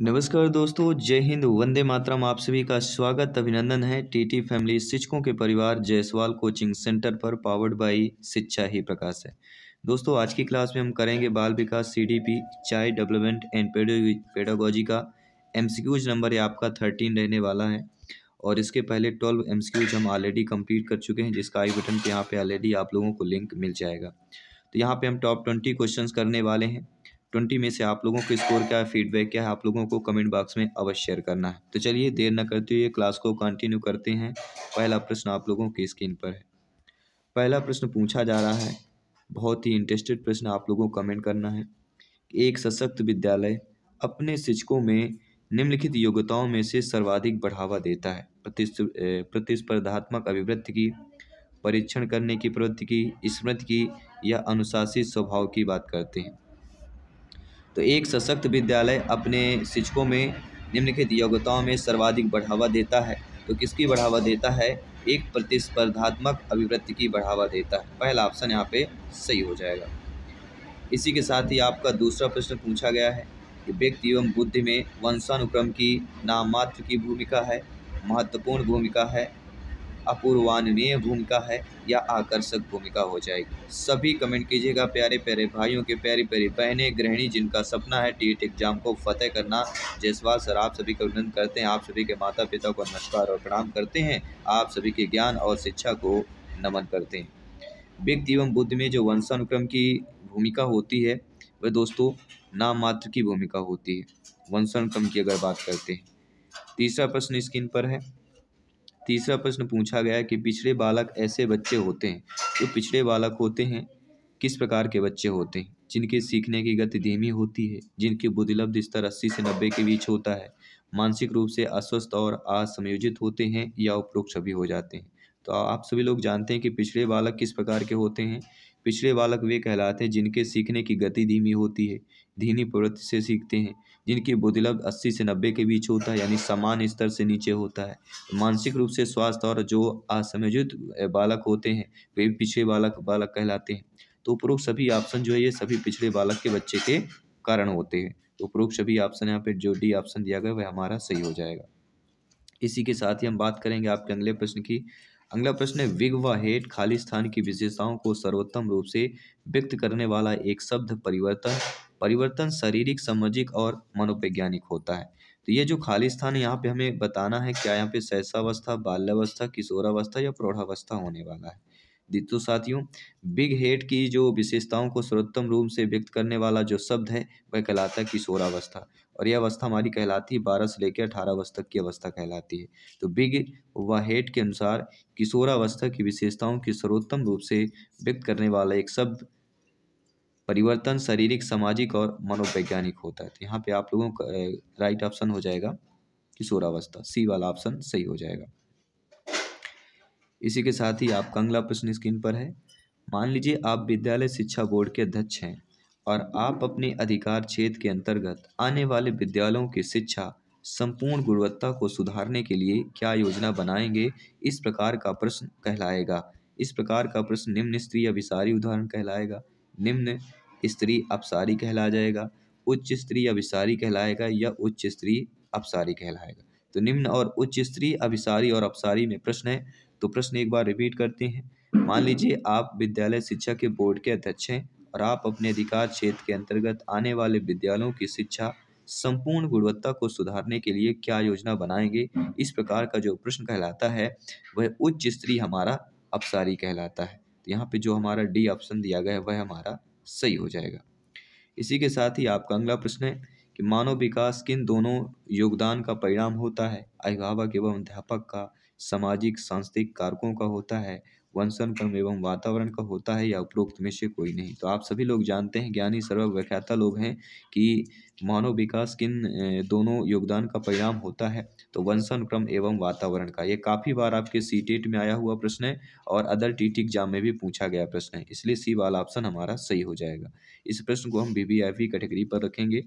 नमस्कार दोस्तों जय हिंद वंदे मातरम आप सभी का स्वागत अभिनंदन है टीटी फैमिली शिक्षकों के परिवार जयसवाल कोचिंग सेंटर पर पावर्ड बाई शिक्षा ही प्रकाश है दोस्तों आज की क्लास में हम करेंगे बाल विकास CDP child development and pedo pedagogy का एमसीक्यूज नंबर ये आपका थर्टीन रहने वाला है और इसके पहले ट्वेल्व एम हम ऑलरेडी कम्प्लीट कर चुके हैं जिसका आई बटन पर यहाँ पर ऑलरेडी आप लोगों को लिंक मिल जाएगा तो यहाँ पर हम टॉप ट्वेंटी क्वेश्चन करने वाले हैं ट्वेंटी में से आप लोगों के स्कोर क्या है फीडबैक क्या है आप लोगों को कमेंट बॉक्स में अवश्य शेयर करना है तो चलिए देर न करते हुए क्लास को कंटिन्यू करते हैं पहला प्रश्न आप लोगों की स्क्रीन पर है पहला प्रश्न पूछा जा रहा है बहुत ही इंटरेस्टेड प्रश्न आप लोगों को कमेंट करना है एक सशक्त विद्यालय अपने शिक्षकों में निम्नलिखित योग्यताओं में से सर्वाधिक बढ़ावा देता है प्रतिस्पर्धात्मक अभिवृत्ति की परीक्षण करने की प्रवृत्ति की स्मृति की या अनुशासित स्वभाव की बात करते हैं तो एक सशक्त विद्यालय अपने शिक्षकों में निम्नलिखित योग्यताओं में सर्वाधिक बढ़ावा देता है तो किसकी बढ़ावा देता है एक प्रतिस्पर्धात्मक अभिवृत्ति की बढ़ावा देता है पहला ऑप्शन यहाँ पे सही हो जाएगा इसी के साथ ही आपका दूसरा प्रश्न पूछा गया है कि व्यक्ति एवं बुद्धि में वंशानुक्रम की नाममात्र की भूमिका है महत्वपूर्ण भूमिका है अपूर्वाननीय भूमिका है या आकर्षक भूमिका हो जाएगी सभी कमेंट कीजिएगा प्यारे प्यारे भाइयों के प्यारी प्यारी बहने गृहिणी जिनका सपना है टीट एग्जाम को फतेह करना जयसवाल सर आप सभी का अभिनंदन करते हैं आप सभी के माता पिता को नमस्कार और प्रणाम करते हैं आप सभी के ज्ञान और शिक्षा को नमन करते हैं व्यक्ति एवं बुद्ध में जो वंशानुक्रम की भूमिका होती है वह दोस्तों नाम मात्र की भूमिका होती है वंशानुक्रम की अगर बात करते हैं तीसरा प्रश्न स्क्रीन पर है तीसरा प्रश्न पूछा गया कि पिछड़े बालक ऐसे बच्चे होते हैं जो पिछड़े बालक होते हैं किस प्रकार के बच्चे होते हैं जिनके सीखने की गति धीमी होती है जिनकी बुद्धिलब्ध स्तर अस्सी से नब्बे के बीच होता है मानसिक रूप से अस्वस्थ और असमयोजित होते हैं या उपरोक्ष भी हो जाते हैं तो आप सभी लोग जानते हैं कि पिछड़े बालक किस प्रकार के होते हैं पिछड़े बालक वे कहलाते हैं जिनके सीखने की गति धीमी होती है धीमी प्रवृत्ति से सीखते हैं जिनकी बुद्धिलब्ध अस्सी से नब्बे के बीच होता है यानी समान स्तर से नीचे होता है मानसिक रूप से स्वास्थ्य और जो असमयोजित बालक होते हैं वे पिछड़े बालक बालक कहलाते हैं तो उपरोक्त सभी ऑप्शन जो है ये सभी पिछड़े बालक के बच्चे के कारण होते हैं तो उपरोक्त सभी ऑप्शन यहाँ पे जो डी ऑप्शन दिया गया वह हमारा सही हो जाएगा इसी के साथ ही हम बात करेंगे आपके अगले प्रश्न की अगला प्रश्न है विग व हेट खाली स्थान की विशेषताओं को सर्वोत्तम रूप से व्यक्त करने वाला एक शब्द परिवर्तन परिवर्तन शारीरिक सामाजिक और मनोवैज्ञानिक होता है तो ये जो खाली स्थान यहाँ पे हमें बताना है क्या यहाँ पे सहसावस्था बाल्यावस्था किशोरावस्था या प्रौढ़ावस्था होने वाला है तो साथियों बिग हेड की जो विशेषताओं को सर्वोत्तम रूप से व्यक्त करने वाला जो शब्द है वह कहलाता है किशोरावस्था और यह अवस्था हमारी कहलाती है बारह से लेकर अठारह वर्ष तक की अवस्था कहलाती है तो बिग व हेड के अनुसार किशोरावस्था की विशेषताओं की सर्वोत्तम रूप से व्यक्त करने वाला एक शब्द परिवर्तन शारीरिक सामाजिक और मनोवैज्ञानिक होता है तो यहाँ पे आप लोगों का राइट ऑप्शन हो जाएगा किशोरावस्था सी वाला ऑप्शन सही हो जाएगा इसी के साथ ही आपका अगला प्रश्न स्क्रीन पर है मान लीजिए आप विद्यालय शिक्षा बोर्ड के अध्यक्ष हैं और आप अपने अधिकार क्षेत्र के अंतर्गत आने वाले विद्यालयों की शिक्षा संपूर्ण गुणवत्ता को सुधारने के लिए क्या योजना बनाएंगे इस प्रकार का प्रश्न कहलाएगा इस प्रकार का प्रश्न निम्न स्त्री अभिसारी उदाहरण कहलाएगा निम्न स्त्री अपसारी कहला जाएगा उच्च स्त्री अभिसारी कहलाएगा या उच्च स्त्री अपसारी कहलाएगा तो निम्न और उच्च स्त्री अभिसारी और अपसारी में प्रश्न है तो प्रश्न एक बार रिपीट करते हैं मान लीजिए आप विद्यालय शिक्षा के बोर्ड के अध्यक्ष हैं और आप अपने अधिकार क्षेत्र के अंतर्गत आने वाले विद्यालयों की शिक्षा संपूर्ण गुणवत्ता को सुधारने के लिए क्या योजना बनाएंगे इस प्रकार का जो प्रश्न कहलाता है वह उच्च स्त्री हमारा अपसारी कहलाता है तो यहाँ पे जो हमारा डी ऑप्शन दिया गया है वह हमारा सही हो जाएगा इसी के साथ ही आपका अगला प्रश्न है कि मानव विकास किन दोनों योगदान का परिणाम होता है अभिभावक एवं अध्यापक का सामाजिक सांस्कृतिक कारकों का होता है वंशन कर्म एवं वातावरण का होता है या उपरोक्त में से कोई नहीं तो आप सभी लोग जानते हैं ज्ञानी सर्वव्याख्याता लोग हैं कि मानव विकास किन दोनों योगदान का परिणाम होता है तो वंशन क्रम एवं वातावरण का ये काफ़ी बार आपके सी टेट e में आया हुआ प्रश्न है और अदर टी एग्जाम e में भी पूछा गया प्रश्न है इसलिए सी वाला ऑप्शन हमारा सही हो जाएगा इस प्रश्न को हम वी वी कैटेगरी पर रखेंगे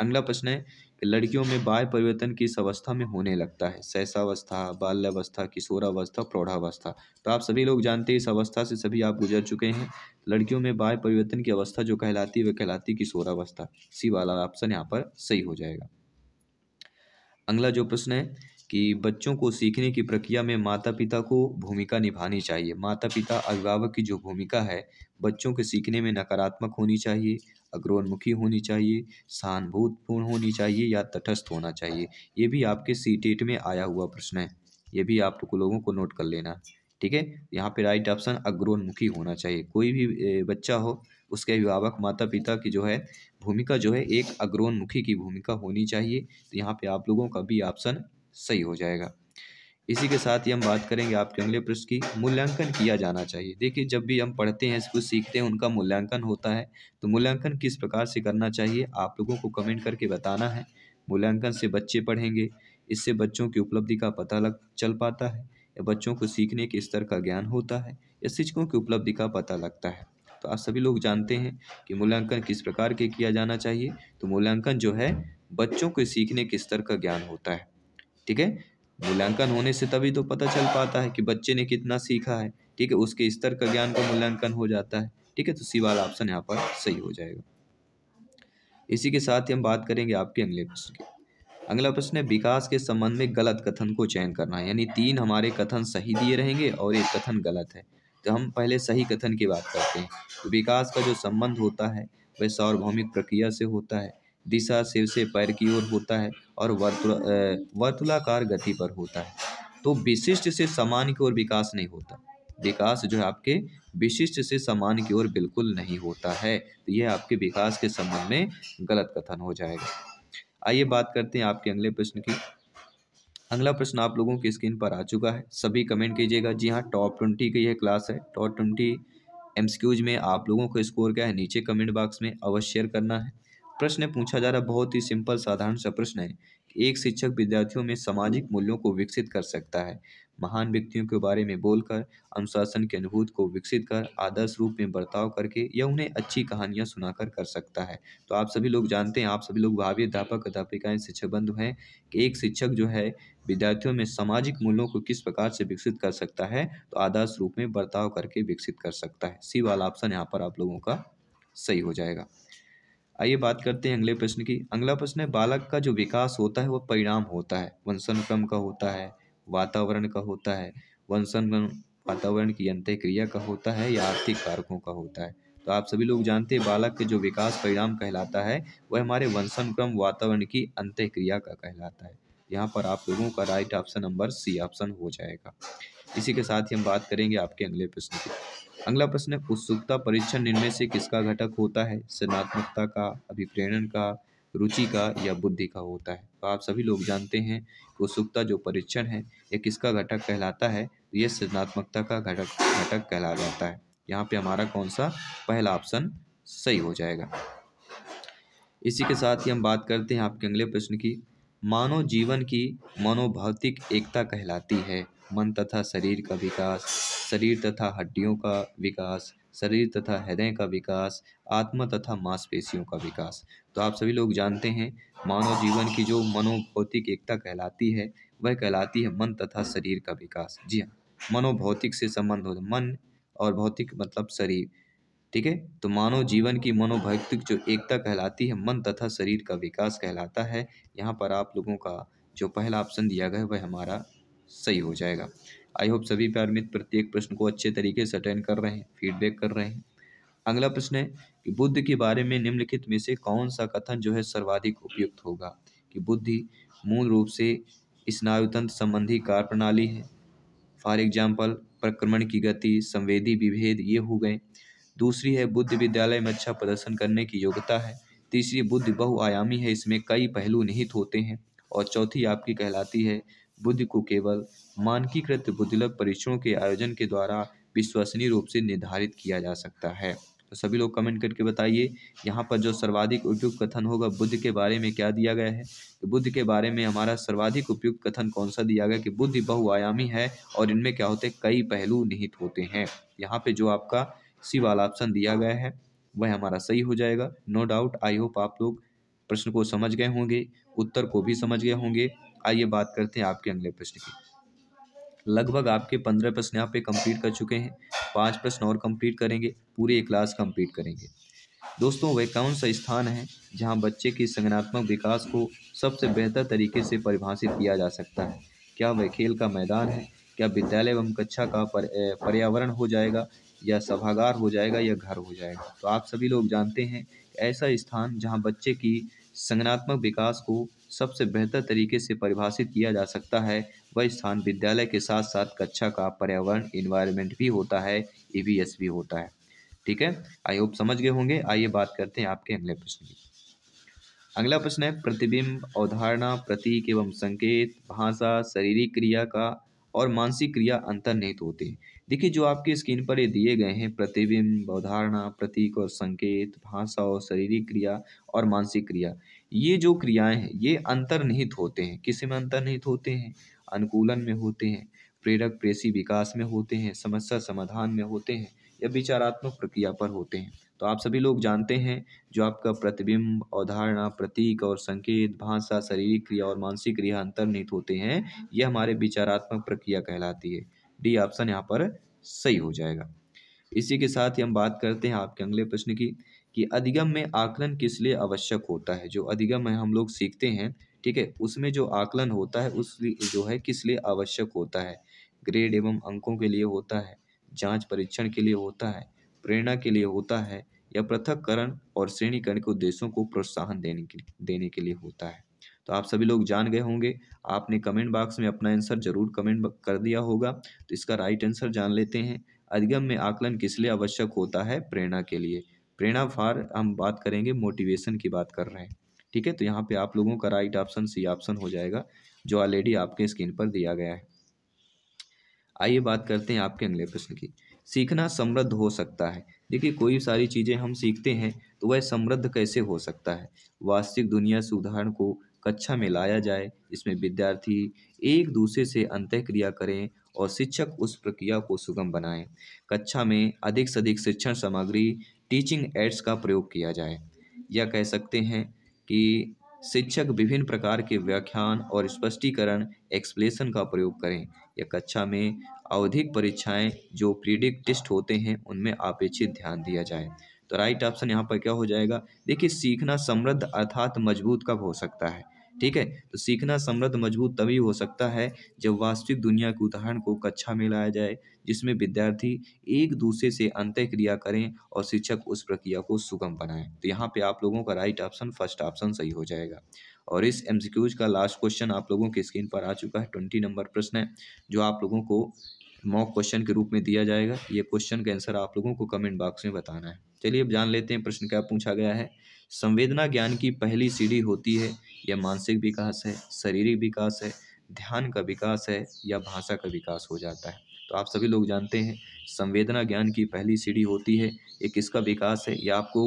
अगला प्रश्न है कि लड़कियों में बाह्य परिवर्तन किस अवस्था में होने लगता है सहसावस्था बाल्यावस्था किशोरावस्था प्रौढ़ावस्था तो आप सभी लोग जानते हैं इस अवस्था से सभी आप गुजर चुके हैं लड़कियों में बाह्य परिवर्तन की अवस्था जो कहलाती है वह कहलाती किशोरावस्था सी वाला ऑप्शन यहाँ पर सही हो जाएगा अगला जो प्रश्न है कि बच्चों को सीखने की प्रक्रिया में माता पिता को भूमिका निभानी चाहिए माता पिता अभिभावक की जो भूमिका है बच्चों के सीखने में नकारात्मक होनी चाहिए अग्रोन्मुखी होनी चाहिए सहानुभूतपूर्ण होनी चाहिए या तटस्थ होना चाहिए ये भी आपके सी टेट e में आया हुआ प्रश्न है ये भी आप लोगों को नोट कर लेना ठीक है यहाँ पे राइट ऑप्शन अग्रोन्मुखी होना चाहिए कोई भी बच्चा हो उसके अभिभावक माता पिता की जो है भूमिका जो है एक अग्रोन्मुखी की भूमिका होनी चाहिए तो यहाँ पे आप लोगों का भी ऑप्शन सही हो जाएगा इसी के साथ ही हम बात करेंगे आपके अगले प्रश्न की मूल्यांकन किया जाना चाहिए देखिए जब भी हम पढ़ते हैं इसको सीखते हैं उनका मूल्यांकन होता है तो मूल्यांकन किस प्रकार से करना चाहिए आप लोगों को कमेंट करके बताना है मूल्यांकन से बच्चे पढ़ेंगे इससे बच्चों की उपलब्धि का पता लग चल पाता है या बच्चों को सीखने के स्तर का ज्ञान होता है या शिक्षकों की उपलब्धि का पता लगता है तो आप सभी लोग जानते हैं कि मूल्यांकन किस प्रकार के किया जाना चाहिए तो मूल्यांकन जो है बच्चों को सीखने के स्तर का ज्ञान होता है ठीक है मूल्यांकन होने से तभी तो पता चल पाता है कि बच्चे ने कितना सीखा है ठीक है उसके स्तर का ज्ञान का मूल्यांकन हो जाता है ठीक है तो सी वाला ऑप्शन यहाँ पर सही हो जाएगा इसी के साथ ही हम बात करेंगे आपके अगले प्रश्न की अगला प्रश्न है विकास के संबंध में गलत कथन को चयन करना है यानी तीन हमारे कथन सही दिए रहेंगे और एक कथन गलत है तो हम पहले सही कथन की बात करते हैं तो विकास का जो संबंध होता है वह सार्वभौमिक प्रक्रिया से होता है दिशा सिर से पैर की ओर होता है और वर्तुला वर्तुलाकार गति पर होता है तो विशिष्ट से समान की ओर विकास नहीं होता विकास जो है आपके विशिष्ट से समान की ओर बिल्कुल नहीं होता है तो यह आपके विकास के संबंध में गलत कथन हो जाएगा आइए बात करते हैं आपके अगले प्रश्न की अगला प्रश्न आप लोगों की स्क्रीन पर आ चुका है सभी कमेंट कीजिएगा जी हाँ टॉप ट्वेंटी की यह क्लास है टॉप ट्वेंटी एम में आप लोगों को स्कोर क्या है नीचे कमेंट बॉक्स में अवश्य करना है प्रश्न पूछा जा रहा बहुत ही सिंपल साधारण सा प्रश्न है एक शिक्षक विद्यार्थियों में सामाजिक मूल्यों को विकसित कर सकता है महान व्यक्तियों के बारे में बोलकर अनुशासन के अनुभूत को विकसित कर आदर्श रूप में बर्ताव करके या उन्हें अच्छी कहानियां सुनाकर कर सकता है तो आप सभी लोग जानते हैं आप सभी लोग भावी अध्यापक अध्यापिकाएं शिक्षक बंधु हैं कि एक शिक्षक जो है विद्यार्थियों में सामाजिक मूल्यों को किस प्रकार से विकसित कर सकता है तो आदर्श रूप में बर्ताव करके विकसित कर सकता है सी वाला ऑप्शन यहाँ पर आप लोगों का सही हो जाएगा आइए बात करते हैं अगले प्रश्न की अगला प्रश्न है बालक का जो विकास होता है वह परिणाम होता है क्रम का होता है वातावरण का होता है वंशन वातावरण की अंत्य क्रिया का होता है या आर्थिक कारकों का होता है तो आप सभी लोग जानते हैं बालक के जो विकास परिणाम कहलाता है वह हमारे क्रम वातावरण की अंत्य क्रिया का कहलाता है यहाँ पर आप लोगों का right option number C option हो जाएगा इसी के साथ ही हम बात करेंगे आपके अगले प्रश्न की अगला प्रश्न है उत्सुकता परीक्षण निर्णय से किसका घटक होता है सनात्मकता का अभिप्रेरण का रुचि का या बुद्धि का होता है तो आप सभी लोग जानते हैं उत्सुकता जो परीक्षण है यह किसका घटक कहलाता है तो यह सृजनात्मकता का घटक घटक कहला जाता है यहाँ पे हमारा कौन सा पहला ऑप्शन सही हो जाएगा इसी के साथ ही हम बात करते हैं आपके अगले प्रश्न की मानव जीवन की मनोभौतिक एकता कहलाती है मन तथा शरीर का विकास शरीर तथा हड्डियों का विकास शरीर तथा हृदय का विकास आत्मा तथा मांसपेशियों का विकास तो आप सभी लोग जानते हैं मानव जीवन की जो मनोभौतिक एकता कहलाती है वह कहलाती है मन तथा शरीर का विकास जी हाँ मनोभौतिक से संबंध हो मन और भौतिक मतलब शरीर ठीक है तो मानव जीवन की मनोभौतिक जो एकता कहलाती है मन तथा शरीर का विकास कहलाता है यहाँ पर आप लोगों का जो पहला ऑप्शन दिया गया वह हमारा सही हो जाएगा आई होप सभी प्यार मित्र प्रत्येक प्रश्न को अच्छे तरीके से अटेंड कर रहे हैं फीडबैक कर रहे हैं अगला प्रश्न है कि बुद्ध के बारे में निम्नलिखित में से कौन सा कथन जो है सर्वाधिक उपयुक्त होगा कि बुद्धि मूल रूप से स्नायुतंत्र संबंधी कार्य प्रणाली है फॉर एग्जाम्पल प्रक्रमण की गति संवेदी विभेद ये हो गए दूसरी है बुद्ध विद्यालय में अच्छा प्रदर्शन करने की योग्यता है तीसरी बुद्ध बहुआयामी है इसमें कई पहलू निहित होते हैं और चौथी आपकी कहलाती है बुद्धि को केवल मानकीकृत बुद्धिलभ परीक्षणों के आयोजन के द्वारा विश्वसनीय रूप से निर्धारित किया जा सकता है तो सभी लोग कमेंट करके बताइए यहाँ पर जो सर्वाधिक उपयुक्त कथन होगा बुद्ध के बारे में क्या दिया गया है तो बुद्ध के बारे में हमारा सर्वाधिक उपयुक्त कथन कौन सा दिया गया कि बुद्ध बहुआयामी है और इनमें क्या होते हैं कई पहलू निहित होते हैं यहाँ पे जो आपका सी वाला ऑप्शन दिया गया है वह हमारा सही हो जाएगा नो डाउट आई होप आप लोग प्रश्न को समझ गए होंगे उत्तर को भी समझ गए होंगे आइए बात करते हैं आपके अगले प्रश्न की लगभग आपके पंद्रह प्रश्न यहाँ पे कंप्लीट कर चुके हैं पांच प्रश्न और कंप्लीट करेंगे पूरी क्लास कंप्लीट करेंगे दोस्तों वह कौन सा स्थान है जहाँ बच्चे के संगनात्मक विकास को सबसे बेहतर तरीके से परिभाषित किया जा सकता है क्या वह खेल का मैदान है क्या विद्यालय एवं कक्षा का पर्यावरण हो जाएगा या सभागार हो जाएगा या घर हो जाएगा तो आप सभी लोग जानते हैं ऐसा स्थान जहाँ बच्चे की संगनात्मक विकास को सबसे बेहतर तरीके से परिभाषित किया जा सकता है वह स्थान विद्यालय के साथ साथ कक्षा का पर्यावरण इन्वायरमेंट भी होता है ई भी होता है ठीक है आई होप समझ गए होंगे आइए बात करते हैं आपके अगले प्रश्न की अगला प्रश्न है प्रतिबिंब अवधारणा प्रतीक एवं संकेत भाषा शारीरिक क्रिया का और मानसिक क्रिया अंतर्निहित होते हैं देखिए जो आपके स्क्रीन पर ये दिए गए हैं प्रतिबिंब अवधारणा प्रतीक और संकेत भाषा और शारीरिक क्रिया और मानसिक क्रिया ये जो क्रियाएं हैं ये अंतर्निहित होते हैं किस में अंतर्निहित होते हैं अनुकूलन में होते हैं प्रेरक प्रेसी विकास में होते हैं समस्या समाधान में होते हैं या विचारात्मक प्रक्रिया पर होते हैं तो आप सभी लोग जानते हैं जो आपका प्रतिबिंब अवधारणा प्रतीक और संकेत भाषा शारीरिक क्रिया और मानसिक क्रिया अंतर्निहित होते हैं यह हमारे विचारात्मक प्रक्रिया कहलाती है डी ऑप्शन यहाँ पर सही हो जाएगा इसी के साथ ही हम बात करते हैं आपके अगले प्रश्न की कि अधिगम में आकलन किस लिए आवश्यक होता है जो अधिगम है हम लोग सीखते हैं ठीक है उसमें जो आकलन होता है उस जो है किस लिए आवश्यक होता है ग्रेड एवं अंकों के लिए होता है जांच परीक्षण के लिए होता है प्रेरणा के लिए होता है या पृथककरण और श्रेणीकरण के उद्देश्यों को प्रोत्साहन देने के देने के लिए होता है तो आप सभी लोग जान गए होंगे आपने कमेंट बॉक्स में अपना आंसर जरूर कमेंट कर दिया होगा तो इसका राइट आंसर जान लेते हैं अधिगम में आकलन किस लिए आवश्यक होता है प्रेरणा के लिए प्रेरणा फार हम बात करेंगे मोटिवेशन की बात कर रहे हैं ठीक है तो यहाँ पे आप लोगों का राइट ऑप्शन सी ऑप्शन हो जाएगा जो ऑलरेडी आपके स्क्रीन पर दिया गया है आइए बात करते हैं आपके अगले प्रश्न की सीखना समृद्ध हो सकता है देखिए कोई सारी चीज़ें हम सीखते हैं तो वह समृद्ध कैसे हो सकता है वास्तविक दुनिया से उदाहरण को कक्षा में लाया जाए इसमें विद्यार्थी एक दूसरे से अंत क्रिया करें और शिक्षक उस प्रक्रिया को सुगम बनाएं कक्षा में अधिक से अधिक शिक्षण सामग्री टीचिंग एड्स का प्रयोग किया जाए या कह सकते हैं कि शिक्षक विभिन्न प्रकार के व्याख्यान और स्पष्टीकरण एक्सप्लेसन का प्रयोग करें या कक्षा में आवधिक परीक्षाएं जो प्रीडिक टेस्ट होते हैं उनमें अपेक्षित ध्यान दिया जाए तो राइट ऑप्शन यहाँ पर क्या हो जाएगा देखिए सीखना समृद्ध अर्थात मजबूत कब हो सकता है ठीक है तो सीखना समृद्ध मजबूत तभी हो सकता है जब वास्तविक दुनिया के उदाहरण को कक्षा में लाया जाए जिसमें विद्यार्थी एक दूसरे से अंत क्रिया करें और शिक्षक उस प्रक्रिया को सुगम बनाएं तो यहाँ पे आप लोगों का राइट ऑप्शन फर्स्ट ऑप्शन सही हो जाएगा और इस एम का लास्ट क्वेश्चन आप लोगों की स्क्रीन पर आ चुका है ट्वेंटी नंबर प्रश्न है जो आप लोगों को मॉक क्वेश्चन के रूप में दिया जाएगा ये क्वेश्चन का आंसर आप लोगों को कमेंट बॉक्स में बताना है चलिए अब जान लेते हैं प्रश्न क्या पूछा गया है संवेदना ज्ञान की पहली सीढ़ी होती है यह मानसिक विकास है शारीरिक विकास है ध्यान का विकास है या भाषा का विकास हो जाता है तो आप सभी लोग जानते हैं संवेदना ज्ञान की पहली सीढ़ी होती है ये किसका विकास है या आपको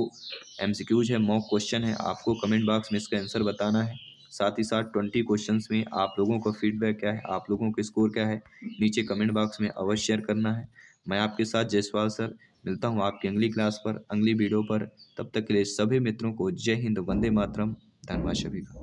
एम है मॉक क्वेश्चन है आपको कमेंट बॉक्स में इसका आंसर बताना है साथ ही साथ ट्वेंटी क्वेश्चन में आप लोगों का फीडबैक क्या है आप लोगों का स्कोर क्या है नीचे कमेंट बॉक्स में अवश्य शेयर करना है मैं आपके साथ जयसवाल सर मिलता हूँ आपकी अगली क्लास पर अगली वीडियो पर तब तक के लिए सभी मित्रों को जय हिंद वंदे मातरम धन्यवाद सभी का